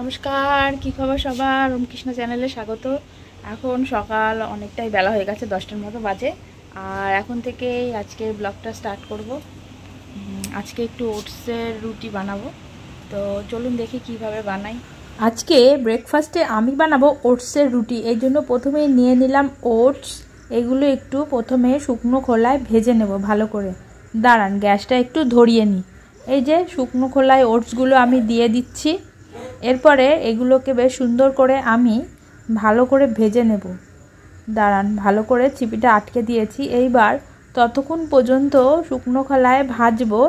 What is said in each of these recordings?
নমস্কার কী খবর সবার রামকৃষ্ণ চ্যানেলে স্বাগত এখন সকাল অনেকটাই বেলা হয়ে গেছে দশটার মতো বাজে আর এখন থেকে আজকে ব্লগটা স্টার্ট করব আজকে একটু ওটসের রুটি বানাবো তো চলুন দেখি কিভাবে বানাই আজকে ব্রেকফাস্টে আমি বানাবো ওটসের রুটি এই জন্য প্রথমে নিয়ে নিলাম ওটস এগুলো একটু প্রথমে শুকনো খোলায় ভেজে নেব ভালো করে দাঁড়ান গ্যাসটা একটু ধরিয়ে নিই এই যে শুকনো খোলায় ওটসগুলো আমি দিয়ে দিচ্ছি এরপরে এগুলোকে বেশ সুন্দর করে আমি ভালো করে ভেজে নেব দাঁড়ান ভালো করে চিপিটা আটকে দিয়েছি এইবার ততক্ষণ পর্যন্ত শুকনো খোলায় ভাজবো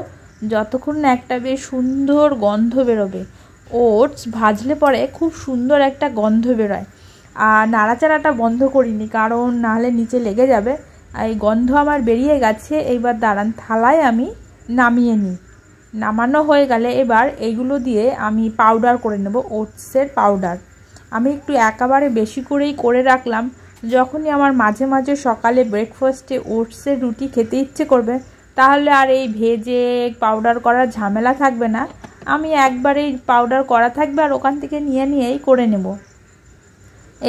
যতক্ষণ না একটা বেশ সুন্দর গন্ধ বেরোবে ওটস ভাজলে পরে খুব সুন্দর একটা গন্ধ বেরোয় আর নাড়াচাড়াটা বন্ধ করিনি কারণ নাহলে নিচে লেগে যাবে এই গন্ধ আমার বেরিয়ে গেছে এইবার দাঁড়ান থালায় আমি নামিয়ে নিই নামানো হয়ে গেলে এবার এইগুলো দিয়ে আমি পাউডার করে নেব ওটসের পাউডার আমি একটু একেবারে বেশি করেই করে রাখলাম যখনই আমার মাঝে মাঝে সকালে ব্রেকফাস্টে ওটসের রুটি খেতে ইচ্ছে করবে তাহলে আর এই ভেজে পাউডার করার ঝামেলা থাকবে না আমি একবারেই পাউডার করা থাকবে আর ওখান থেকে নিয়ে নিয়েই করে নেব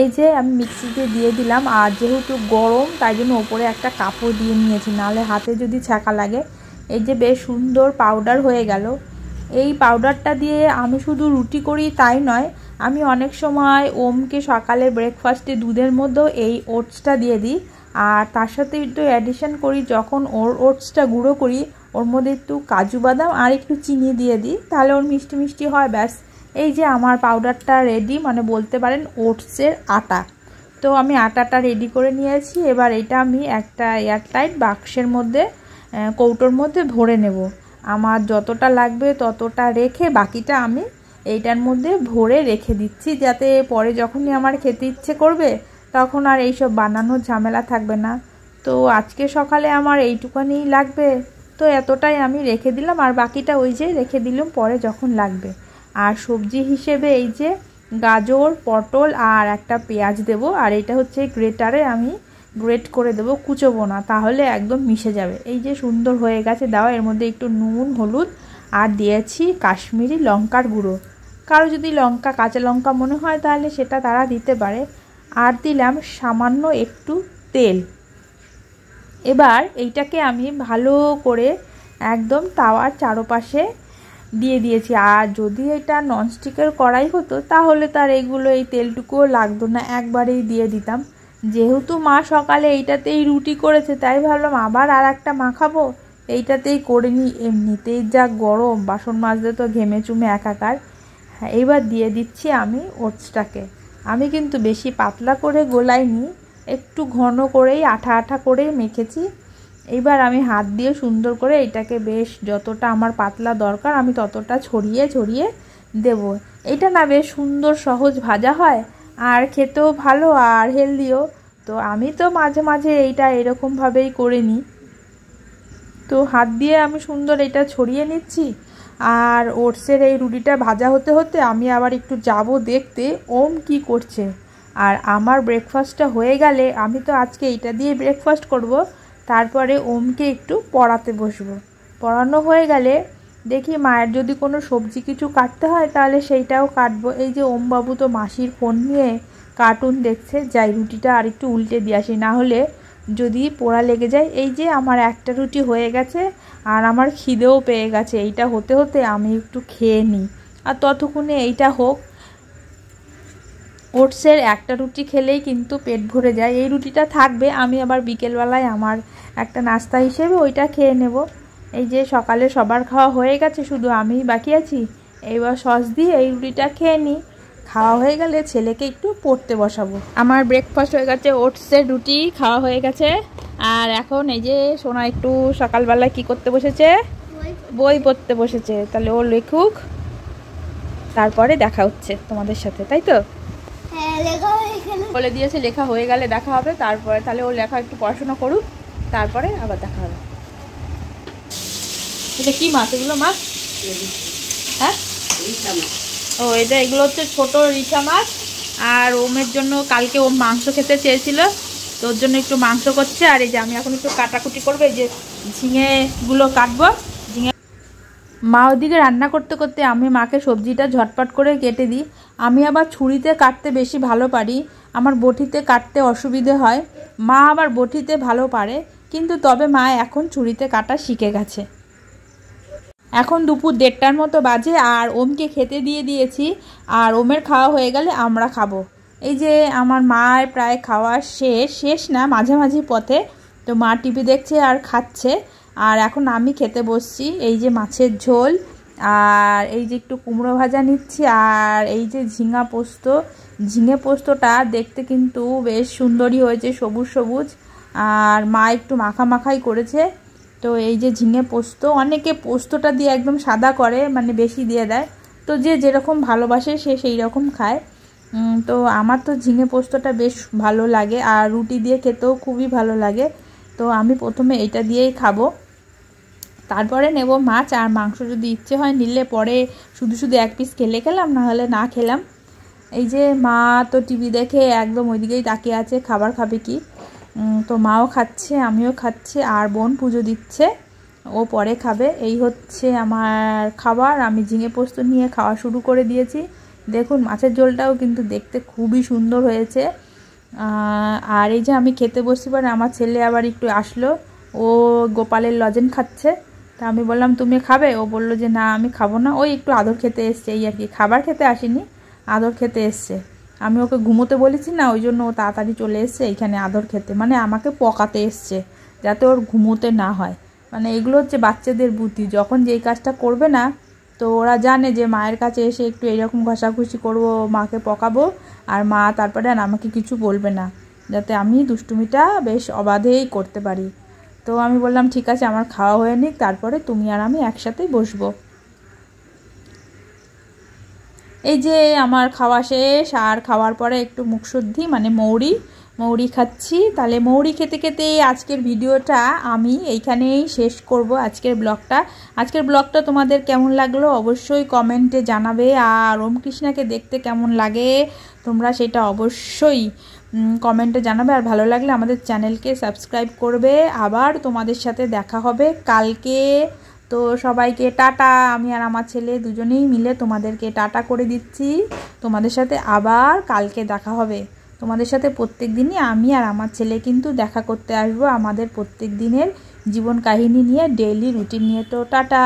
এই যে আমি মিক্সিতে দিয়ে দিলাম আর যেহেতু গরম তাই জন্য ওপরে একটা কাপড় দিয়ে নিয়েছি নাহলে হাতে যদি ছ্যাঁকা লাগে এই যে বেশ সুন্দর পাউডার হয়ে গেল এই পাউডারটা দিয়ে আমি শুধু রুটি করি তাই নয় আমি অনেক সময় ওমকে সকালে ব্রেকফাস্টে দুধের মধ্যেও এই ওটসটা দিয়ে দিই আর তার সাথে একটু অ্যাডিশন করি যখন ওর ওটসটা গুঁড়ো করি ওর মধ্যে একটু কাজু বাদাম আর একটু চিনি দিয়ে দিই তাহলে ওর মিষ্টি মিষ্টি হয় ব্যাস এই যে আমার পাউডারটা রেডি মানে বলতে পারেন ওটসের আটা তো আমি আটাটা রেডি করে নিয়েছি এবার এটা আমি একটা এয়ারটাইট বাক্সের মধ্যে কৌটোর মধ্যে ভরে নেব আমার যতটা লাগবে ততটা রেখে বাকিটা আমি এইটার মধ্যে ভরে রেখে দিচ্ছি যাতে পরে যখনই আমার খেতে ইচ্ছে করবে তখন আর এইসব বানানোর ঝামেলা থাকবে না তো আজকে সকালে আমার এইটুকানি লাগবে তো এতটাই আমি রেখে দিলাম আর বাকিটা ওই যে রেখে দিলাম পরে যখন লাগবে আর সবজি হিসেবে এই যে গাজর পটল আর একটা পেঁয়াজ দেব আর এটা হচ্ছে গ্রেটারে আমি গ্রেট করে দেবো কুচবো না তাহলে একদম মিশে যাবে এই যে সুন্দর হয়ে গেছে দাও এর মধ্যে একটু নুন হলুদ আর দিয়েছি কাশ্মীরি লঙ্কার গুঁড়ো কারো যদি লঙ্কা কাঁচা লঙ্কা মনে হয় তাহলে সেটা তারা দিতে পারে আর দিলাম সামান্য একটু তেল এবার এইটাকে আমি ভালো করে একদম তাওয়ার চারপাশে দিয়ে দিয়েছি আর যদি এটা ননস্টিকের কড়াই হতো তাহলে তার এগুলো এই তেলটুকুও লাগতো না একবারেই দিয়ে দিতাম যেহেতু মা সকালে এইটাতেই রুটি করেছে তাই ভাবলাম আবার আর একটা মাখাবো এইটাতেই করে নিই এমনিতেই যা গরম বাসন মাজতে তো ঘেমে চুমে একাকার হ্যাঁ, এইবার দিয়ে দিচ্ছি আমি ওটসটাকে আমি কিন্তু বেশি পাতলা করে গোলাইনি একটু ঘন করেই আঠা আঠা করেই মেখেছি এইবার আমি হাত দিয়ে সুন্দর করে এটাকে বেশ যতটা আমার পাতলা দরকার আমি ততটা ছড়িয়ে ছড়িয়ে দেব এটা না বেশ সুন্দর সহজ ভাজা হয় আর খেতেও ভালো আর হেলদিও তো আমি তো মাঝে মাঝে এইটা এরকমভাবেই করে নিই তো হাত দিয়ে আমি সুন্দর এটা ছড়িয়ে নিচ্ছি আর ওটসের এই রুটিটা ভাজা হতে হতে আমি আবার একটু যাব দেখতে ওম কি করছে আর আমার ব্রেকফাস্টটা হয়ে গেলে আমি তো আজকে এটা দিয়ে ব্রেকফাস্ট করব তারপরে ওমকে একটু পড়াতে বসবো পড়ানো হয়ে গেলে দেখি মায়ের যদি কোনো সবজি কিছু কাটতে হয় তাহলে সেইটাও কাটবো এই যে ওমবাবু তো মাসির ফোন নিয়ে কার্টুন দেখছে যাই রুটিটা আর একটু উল্টে দিয়ে আসি না হলে যদি পোড়া লেগে যায় এই যে আমার একটা রুটি হয়ে গেছে আর আমার খিদেও পেয়ে গেছে এইটা হতে হতে আমি একটু খেয়ে নিই আর ততক্ষণে এইটা হোক ওটসের একটা রুটি খেলেই কিন্তু পেট ভরে যায় এই রুটিটা থাকবে আমি আবার বিকেলবেলায় আমার একটা নাস্তা হিসেবে ওইটা খেয়ে নেব এই যে সকালে সবার খাওয়া হয়ে গেছে শুধু আমি বাকি আছি এইবার সস দিয়ে এই রুটিটা খেয়ে নিই খাওয়া হয়ে গেলে ছেলেকে একটু পড়তে বসাবো আমার ব্রেকফাস্ট হয়ে গেছে ওটসের রুটি খাওয়া হয়ে গেছে আর এখন এই যে সোনা একটু সকালবেলা কি করতে বসেছে বই পড়তে বসেছে তাহলে ও লেখুক তারপরে দেখা হচ্ছে তোমাদের সাথে তাই তো হ্যাঁ, বলে দিয়েছে লেখা হয়ে গেলে দেখা হবে তারপরে তাহলে ও লেখা একটু পড়াশোনা করুক তারপরে আবার দেখা হবে এটা কি মাছ এগুলো মাছ হ্যাঁ ও এটা এগুলো হচ্ছে ছোটো রিঠা মাছ আর ওমের জন্য কালকে ও মাংস খেতে চেয়েছিল ওর জন্য একটু মাংস করছে আর এই যে আমি এখন একটু কাটাকুটি করবো এই যে ঝিঙেগুলো কাটবো ঝিঙে মা ওদিকে রান্না করতে করতে আমি মাকে সবজিটা ঝটপট করে কেটে দিই আমি আবার ছুরিতে কাটতে বেশি ভালো পারি আমার বটিতে কাটতে অসুবিধে হয় মা আবার বটিতে ভালো পারে কিন্তু তবে মা এখন ছুরিতে কাটা শিখে গেছে এখন দুপুর দেড়টার মতো বাজে আর ওমকে খেতে দিয়ে দিয়েছি আর ওমের খাওয়া হয়ে গেলে আমরা খাবো এই যে আমার মার প্রায় খাওয়া শেষ শেষ না মাঝামাঝি পথে তো মা টিভি দেখছে আর খাচ্ছে আর এখন আমি খেতে বসছি এই যে মাছের ঝোল আর এই যে একটু কুমড়ো ভাজা নিচ্ছি আর এই যে ঝিঙা পোস্ত ঝিঙে পোস্তটা দেখতে কিন্তু বেশ সুন্দরই হয়েছে সবুজ সবুজ আর মা একটু মাখা মাখাই করেছে তো এই যে ঝিঙে পোস্ত অনেকে পোস্তটা দিয়ে একদম সাদা করে মানে বেশি দিয়ে দেয় তো যে যেরকম ভালোবাসে সে সেই রকম খায় তো আমার তো ঝিঙে পোস্তটা বেশ ভালো লাগে আর রুটি দিয়ে খেতেও খুবই ভালো লাগে তো আমি প্রথমে এটা দিয়েই খাবো তারপরে নেব মাছ আর মাংস যদি ইচ্ছে হয় নিলে পরে শুধু শুধু এক পিস খেলে খেলাম নাহলে না খেলাম এই যে মা তো টিভি দেখে একদম ওইদিকেই তাকিয়ে আছে খাবার খাবে কি তো মাও খাচ্ছে আমিও খাচ্ছি আর বোন পুজো দিচ্ছে ও পরে খাবে এই হচ্ছে আমার খাবার আমি ঝিঙে পোস্ত নিয়ে খাওয়া শুরু করে দিয়েছি দেখুন মাছের ঝোলটাও কিন্তু দেখতে খুবই সুন্দর হয়েছে আর এই যে আমি খেতে বসি পারে আমার ছেলে আবার একটু আসলো ও গোপালের লজেন খাচ্ছে তা আমি বললাম তুমি খাবে ও বলল যে না আমি খাবো না ওই একটু আদর খেতে এসছে এই আর কি খাবার খেতে আসিনি আদর খেতে এসছে আমি ওকে ঘুমোতে বলেছি না ওই জন্য ও তাড়াতাড়ি চলে এসছে এখানে আদর খেতে মানে আমাকে পকাতে এসছে যাতে ওর ঘুমোতে না হয় মানে এগুলো হচ্ছে বাচ্চাদের বুদ্ধি যখন যেই কাজটা করবে না তো ওরা জানে যে মায়ের কাছে এসে একটু এইরকম ঘষাঘষি করবো মাকে পকাবো আর মা তারপরে আর আমাকে কিছু বলবে না যাতে আমি দুষ্টুমিটা বেশ অবাধেই করতে পারি তো আমি বললাম ঠিক আছে আমার খাওয়া হয়ে নিক তারপরে তুমি আর আমি একসাথেই বসবো এই যে আমার খাওয়া শেষ আর খাওয়ার পরে একটু মুখশুদ্ধি মানে মৌরি মৌরি খাচ্ছি তাহলে মৌরি খেতে খেতে আজকের ভিডিওটা আমি এইখানেই শেষ করব আজকের ব্লগটা আজকের ব্লগটা তোমাদের কেমন লাগলো অবশ্যই কমেন্টে জানাবে আর ওমকৃষ্ণাকে দেখতে কেমন লাগে তোমরা সেটা অবশ্যই কমেন্টে জানাবে আর ভালো লাগলে আমাদের চ্যানেলকে সাবস্ক্রাইব করবে আবার তোমাদের সাথে দেখা হবে কালকে তো সবাইকে টাটা আমি আর আমার ছেলে দুজনেই মিলে তোমাদেরকে টাটা করে দিচ্ছি তোমাদের সাথে আবার কালকে দেখা হবে তোমাদের সাথে প্রত্যেক দিনই আমি আর আমার ছেলে কিন্তু দেখা করতে আসবো আমাদের প্রত্যেক দিনের জীবন কাহিনী নিয়ে ডেইলি রুটিন নিয়ে তো টাটা